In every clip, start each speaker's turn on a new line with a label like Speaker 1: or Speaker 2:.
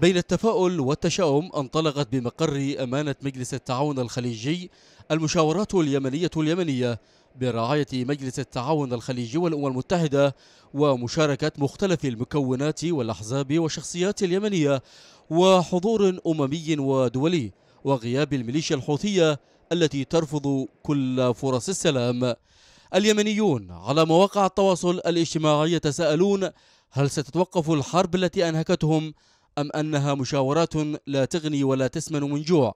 Speaker 1: بين التفاؤل والتشاؤم انطلقت بمقر أمانة مجلس التعاون الخليجي المشاورات اليمنية اليمنية برعاية مجلس التعاون الخليجي والأمم المتحدة ومشاركة مختلف المكونات والأحزاب والشخصيات اليمنية وحضور أممي ودولي وغياب الميليشيا الحوثية التي ترفض كل فرص السلام اليمنيون على مواقع التواصل الاجتماعي يتساءلون هل ستتوقف الحرب التي أنهكتهم أم أنها مشاورات لا تغني ولا تسمن من جوع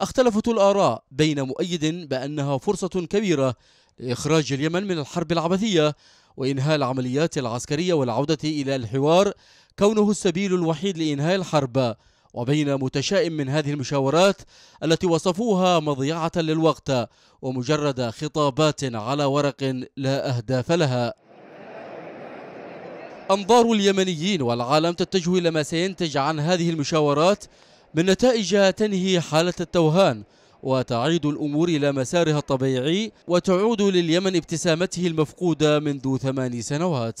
Speaker 1: اختلفت الآراء بين مؤيد بأنها فرصة كبيرة لإخراج اليمن من الحرب العبثية وإنهاء العمليات العسكرية والعودة إلى الحوار كونه السبيل الوحيد لإنهاء الحرب وبين متشائم من هذه المشاورات التي وصفوها مضيعة للوقت ومجرد خطابات على ورق لا أهداف لها أنظار اليمنيين والعالم تتجه إلى ما سينتج عن هذه المشاورات من نتائج تنهي حالة التوهان وتعيد الأمور إلى مسارها الطبيعي وتعود لليمن ابتسامته المفقودة منذ ثماني سنوات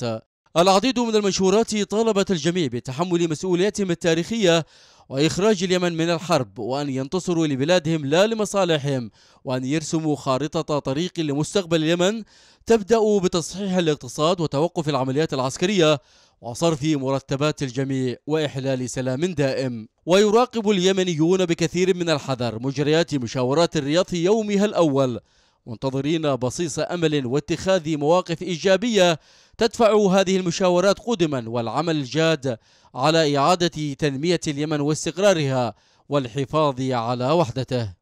Speaker 1: العديد من المنشورات طالبت الجميع بتحمل مسؤولياتهم التاريخية وإخراج اليمن من الحرب وأن ينتصروا لبلادهم لا لمصالحهم وأن يرسموا خارطة طريق لمستقبل اليمن تبدأ بتصحيح الاقتصاد وتوقف العمليات العسكرية وصرف مرتبات الجميع وإحلال سلام دائم ويراقب اليمنيون بكثير من الحذر مجريات مشاورات الرياض في يومها الأول منتظرين بصيص امل واتخاذ مواقف ايجابيه تدفع هذه المشاورات قدما والعمل الجاد على اعاده تنميه اليمن واستقرارها والحفاظ على وحدته